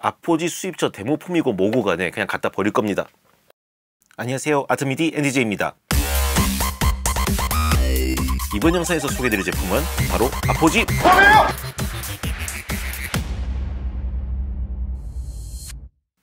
아포지 수입처 데모품이고 뭐고 간에 그냥 갖다 버릴 겁니다. 안녕하세요 아트미디 n d j 입니다 이번 영상에서 소개드릴 제품은 바로 아포지 펌이요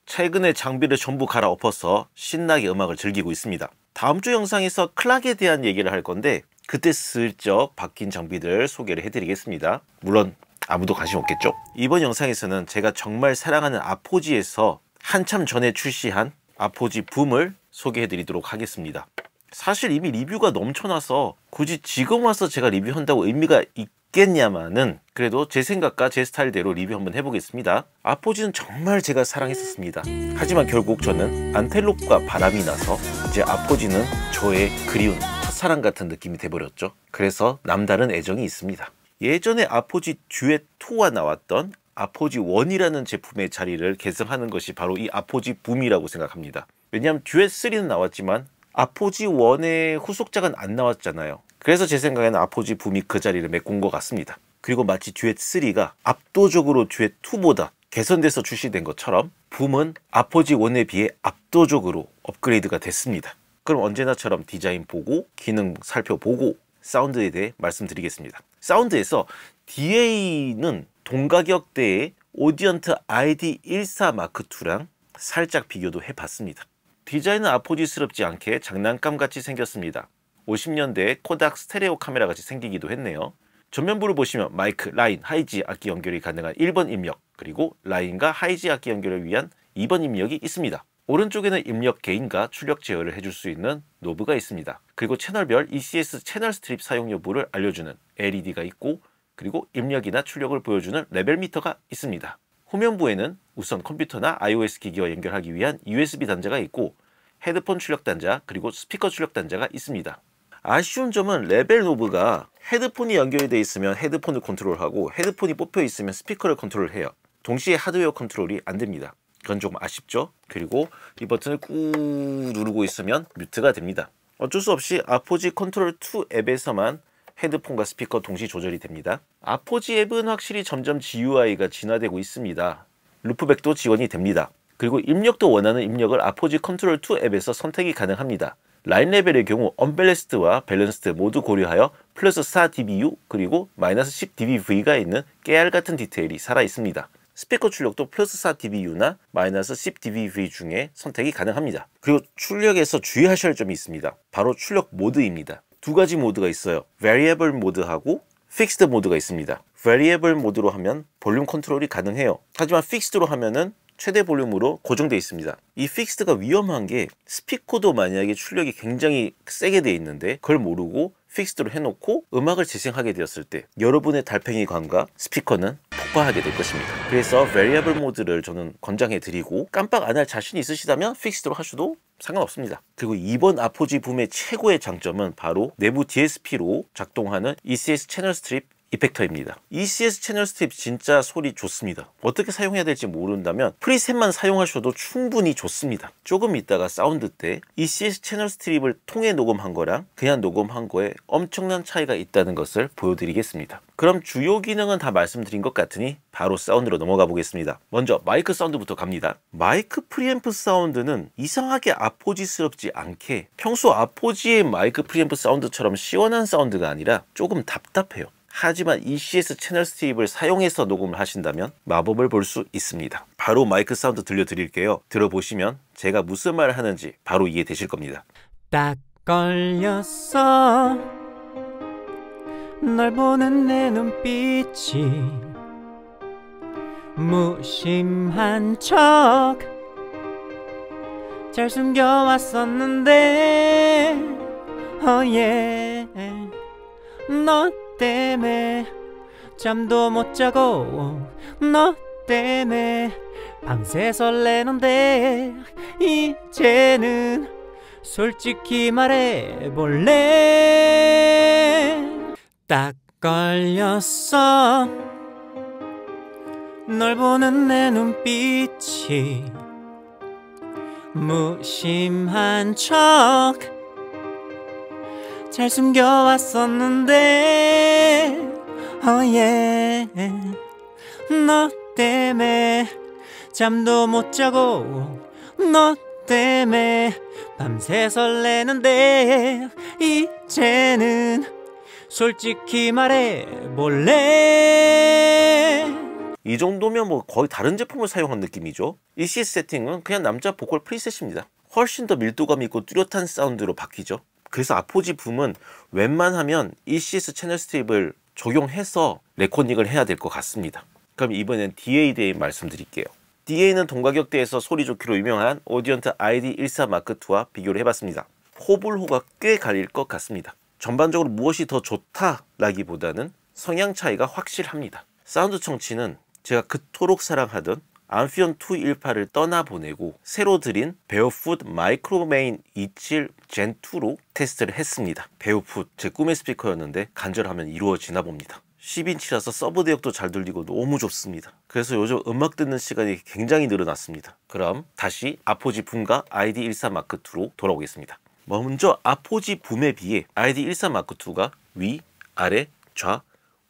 최근에 장비를 전부 갈아엎어서 신나게 음악을 즐기고 있습니다. 다음 주 영상에서 클락에 대한 얘기를 할 건데 그때 슬쩍 바뀐 장비들 소개를 해드리겠습니다. 물론 아무도 관심 없겠죠? 이번 영상에서는 제가 정말 사랑하는 아포지에서 한참 전에 출시한 아포지 붐을 소개해 드리도록 하겠습니다 사실 이미 리뷰가 넘쳐나서 굳이 지금 와서 제가 리뷰한다고 의미가 있겠냐마는 그래도 제 생각과 제 스타일대로 리뷰 한번 해보겠습니다 아포지는 정말 제가 사랑했었습니다 하지만 결국 저는 안텔롭과 바람이 나서 이제 아포지는 저의 그리운 첫사랑 같은 느낌이 돼버렸죠 그래서 남다른 애정이 있습니다 예전에 아포지 듀엣 2가 나왔던 아포지 1이라는 제품의 자리를 계승하는 것이 바로 이 아포지 붐이라고 생각합니다. 왜냐하면 듀엣 3는 나왔지만 아포지 1의 후속작은 안 나왔잖아요. 그래서 제 생각에는 아포지 붐이 그 자리를 메꾼 것 같습니다. 그리고 마치 듀엣 3가 압도적으로 듀엣 2보다 개선돼서 출시된 것처럼 붐은 아포지 1에 비해 압도적으로 업그레이드가 됐습니다. 그럼 언제나처럼 디자인 보고 기능 살펴보고 사운드에 대해 말씀드리겠습니다. 사운드에서 DA는 동가격대의 오디언트 ID14 마크2랑 살짝 비교도 해봤습니다. 디자인은 아포지스럽지 않게 장난감같이 생겼습니다. 50년대 코닥 스테레오 카메라같이 생기기도 했네요. 전면부를 보시면 마이크, 라인, 하이지 악기 연결이 가능한 1번 입력 그리고 라인과 하이지 악기 연결을 위한 2번 입력이 있습니다. 오른쪽에는 입력 개인과 출력 제어를 해줄 수 있는 노브가 있습니다. 그리고 채널별 ECS 채널 스트립 사용 여부를 알려주는 LED가 있고 그리고 입력이나 출력을 보여주는 레벨 미터가 있습니다. 후면부에는 우선 컴퓨터나 iOS 기기와 연결하기 위한 USB 단자가 있고 헤드폰 출력 단자 그리고 스피커 출력 단자가 있습니다. 아쉬운 점은 레벨 노브가 헤드폰이 연결이 되어 있으면 헤드폰을 컨트롤하고 헤드폰이 뽑혀 있으면 스피커를 컨트롤해요. 동시에 하드웨어 컨트롤이 안 됩니다. 그건 조금 아쉽죠. 그리고 이 버튼을 꾹 누르고 있으면 뮤트가 됩니다. 어쩔 수 없이 아포지 컨트롤 2 앱에서만 헤드폰과 스피커 동시 조절이 됩니다. 아포지 앱은 확실히 점점 GUI가 진화되고 있습니다. 루프백도 지원이 됩니다. 그리고 입력도 원하는 입력을 아포지 컨트롤 2 앱에서 선택이 가능합니다. 라인 레벨의 경우 언밸런스트와밸런스트 모두 고려하여 플러스 4dBu 그리고 마이너스 10dBV가 있는 깨알 같은 디테일이 살아 있습니다. 스피커 출력도 플러스 4 dBU나 마이너스 10 dBV 중에 선택이 가능합니다. 그리고 출력에서 주의하셔야 할 점이 있습니다. 바로 출력 모드입니다. 두 가지 모드가 있어요. Variable 모드하고 Fixed 모드가 있습니다. Variable 모드로 하면 볼륨 컨트롤이 가능해요. 하지만 Fixed로 하면은 최대 볼륨으로 고정되어 있습니다 이 픽스드가 위험한 게 스피커도 만약에 출력이 굉장히 세게 되어 있는데 그걸 모르고 픽스드로 해놓고 음악을 재생하게 되었을 때 여러분의 달팽이관과 스피커는 돌파하게 될 것입니다. 그래서 variable 모드를 저는 권장해 드리고 깜빡 안 할 자신 이 있으시다면 픽스드로 하셔도 상관없습니다. 그리고 이번 아포지 붐의 최고의 장점은 바로 내부 DSP로 작동하는 ECS 채널 스트립 이펙터입니다. ECS 채널 스트립 진짜 소리 좋습니다. 어떻게 사용해야 될지 모른다면 프리셋만 사용하셔도 충분히 좋습니다. 조금 있다가 사운드 때 ECS 채널 스트립을 통해 녹음한 거랑 그냥 녹음한 거에 엄청난 차이가 있다는 것을 보여드리겠습니다. 그럼 주요 기능은 다 말씀드린 것 같으니 바로 사운드로 넘어가 보겠습니다. 먼저 마이크 사운드부터 갑니다. 마이크 프리앰프 사운드는 이상하게 아포지스럽지 않게 평소 아포지의 마이크 프리앰프 사운드처럼 시원한 사운드가 아니라 조금 답답해요. 하지만 ECS 채널 스팁을 사용해서 녹음을 하신다면 마법을 볼 수 있습니다. 바로 마이크 사운드 들려드릴게요. 들어보시면 제가 무슨 말을 하는지 바로 이해되실 겁니다. 딱 걸렸어 널 보는 내 눈빛이 무심한 척 잘 숨겨왔었는데 어예 oh yeah. 넌 때문에 잠도 못 자고 너 때문에 밤새 설레는데 이제는 솔직히 말해볼래 딱 걸렸어 널 보는 내 눈빛이 무심한 척잘 숨겨왔었는데 oh 어, yeah. 예. 너 때문에 잠도 못 자고 너 때문에 밤새 설레는데 이제는 솔직히 말해 몰래 이 정도면 뭐 거의 다른 제품을 사용한 느낌이죠 이 CS 세팅은 그냥 남자 보컬 프리셋입니다 훨씬 더 밀도감 있고 뚜렷한 사운드로 바뀌죠 그래서 아포지 붐은 웬만하면 ECS 채널 스트립을 적용해서 레코딩을 해야 될 것 같습니다. 그럼 이번엔 DA 에 대해 말씀드릴게요. DA는 동가격대에서 소리 좋기로 유명한 오디언트 ID14 마크2와 비교를 해봤습니다. 호불호가 꽤 갈릴 것 같습니다. 전반적으로 무엇이 더 좋다라기보다는 성향 차이가 확실합니다. 사운드 청취는 제가 그토록 사랑하던 암피온 218을 떠나보내고 새로 들인 베어풋 마이크로메인 27 젠2로 테스트를 했습니다. 베어풋 제 꿈의 스피커였는데 간절하면 이루어지나 봅니다. 10인치라서 서브 대역도 잘 들리고 너무 좋습니다. 그래서 요즘 음악 듣는 시간이 굉장히 늘어났습니다. 그럼 다시 아포지 붐과 ID14 마크2로 돌아오겠습니다. 먼저 아포지 붐에 비해 ID14 마크2가 위, 아래, 좌,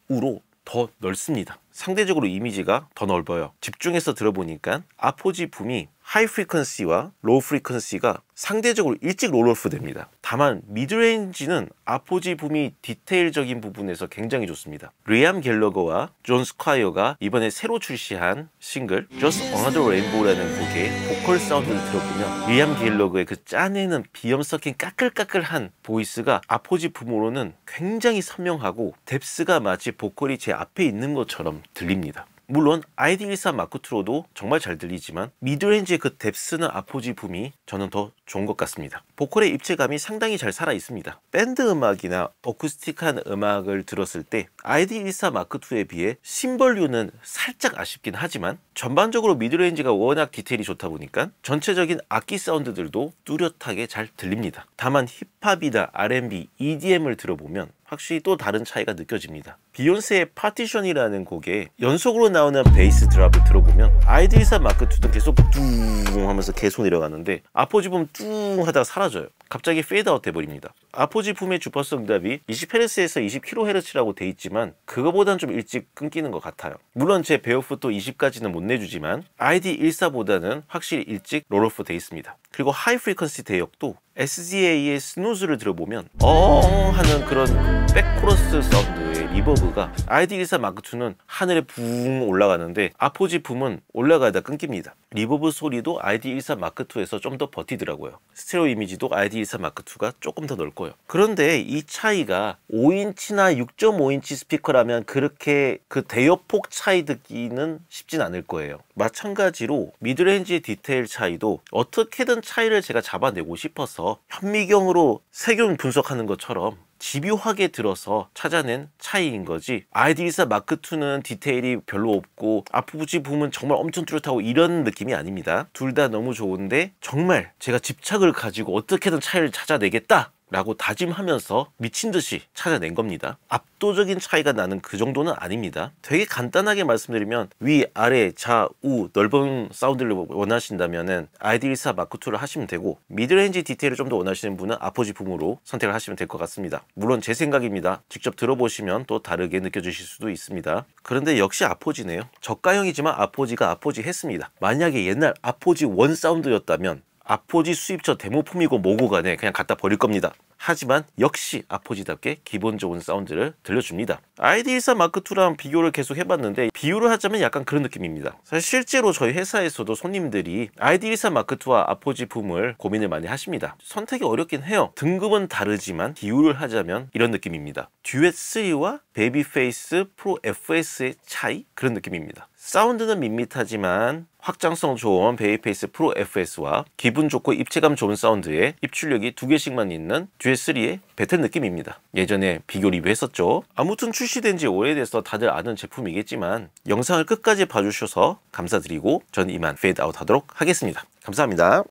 우로 더 넓습니다. 상대적으로 이미지가 더 넓어요. 집중해서 들어보니까 아포지 붐이 하이 프리퀀시와 로우 프리퀀시가 상대적으로 일찍 롤오프 됩니다. 다만 미드레인지는 아포지 붐이 디테일적인 부분에서 굉장히 좋습니다. 리암 갤러거와 존 스콰이어가 이번에 새로 출시한 싱글 Just Another Rainbow라는 곡의 보컬 사운드를 들어보면 리암 갤러거의 그 짠에는 비염 섞인 까끌까끌한 보이스가 아포지 붐으로는 굉장히 선명하고 뎁스가 마치 보컬이 제 앞에 있는 것처럼 들립니다. 물론 아이 d 1 3 마크2로도 정말 잘 들리지만 미드레인지의 그 뎁스는 아포지품이 저는 더 좋은 것 같습니다. 보컬의 입체감이 상당히 잘 살아있습니다. 밴드 음악이나 어쿠스틱한 음악을 들었을 때아이 d 1 4 마크2에 비해 심벌류는 살짝 아쉽긴 하지만 전반적으로 미드레인지가 워낙 디테일이 좋다 보니까 전체적인 악기 사운드들도 뚜렷하게 잘 들립니다. 다만 힙합이다 R&B, EDM을 들어보면 확실히 또 다른 차이가 느껴집니다 비욘세의 파티션이라는 곡에 연속으로 나오는 베이스 드랍을 들어보면 아이들사 마크 2도 계속 뚱 하면서 계속 내려가는데 아포지 붐뚱 하다가 사라져요 갑자기 페이드아웃 해버립니다 아포지 붐의 주파수 응답이 20Hz에서 20kHz라고 돼 있지만 그거보단 좀 일찍 끊기는 것 같아요 물론 제 베어풋도 20까지는 못 내주지만 ID14보다는 확실히 일찍 롤오프 돼 있습니다 그리고 하이 프리퀀시 대역도 SDA의 스누즈를 들어보면 어, 어, 어 하는 그런 백코러스 사운드 리버브가 RD14 마크2는 하늘에 붕 올라가는데 아포지 품은 올라가다 끊깁니다. 리버브 소리도 i d 1 4 마크2에서 좀 더 버티더라고요. 스테레오 이미지도 i d 1 4 마크2가 조금 더 넓고요. 그런데 이 차이가 5인치나 6.5인치 스피커라면 그렇게 그 대여폭 차이 듣기는 쉽진 않을 거예요. 마찬가지로 미드레인지의 디테일 차이도 어떻게든 차이를 제가 잡아내고 싶어서 현미경으로 세균 분석하는 것처럼 집요하게 들어서 찾아낸 차이인 거지 아이디리사 마크2는 디테일이 별로 없고 앞부지 보면 정말 엄청 뚜렷하고 이런 느낌이 아닙니다 둘 다 너무 좋은데 정말 제가 집착을 가지고 어떻게든 차이를 찾아내겠다 라고 다짐하면서 미친 듯이 찾아낸 겁니다. 압도적인 차이가 나는 그 정도는 아닙니다. 되게 간단하게 말씀드리면 위, 아래, 좌, 우 넓은 사운드를 원하신다면 아이디14 마크2를 하시면 되고 미드레인지 디테일을 좀 더 원하시는 분은 아포지품으로 선택을 하시면 될 것 같습니다. 물론 제 생각입니다. 직접 들어보시면 또 다르게 느껴지실 수도 있습니다. 그런데 역시 아포지네요. 저가형이지만 아포지가 아포지 했습니다. 만약에 옛날 아포지 원 사운드였다면 아포지 수입처 데모품이고 뭐고 간에 그냥 갖다 버릴 겁니다. 하지만 역시 아포지답게 기본 좋은 사운드를 들려줍니다. ID14 마크2랑 비교를 계속 해봤는데 비교를 하자면 약간 그런 느낌입니다. 사실 실제로 저희 회사에서도 손님들이 ID14 마크2와 아포지품을 고민을 많이 하십니다. 선택이 어렵긴 해요. 등급은 다르지만 비교를 하자면 이런 느낌입니다. 듀엣3와 베이비페이스 프로 FS의 차이? 그런 느낌입니다. 사운드는 밋밋하지만 확장성 좋은 베이페이스 프로 FS와 기분 좋고 입체감 좋은 사운드에 입출력이 두 개씩만 있는 듀엣3의 배틀 느낌입니다. 예전에 비교 리뷰했었죠. 아무튼 출시된 지 오래돼서 다들 아는 제품이겠지만 영상을 끝까지 봐주셔서 감사드리고 전 이만 페이드아웃 하도록 하겠습니다. 감사합니다.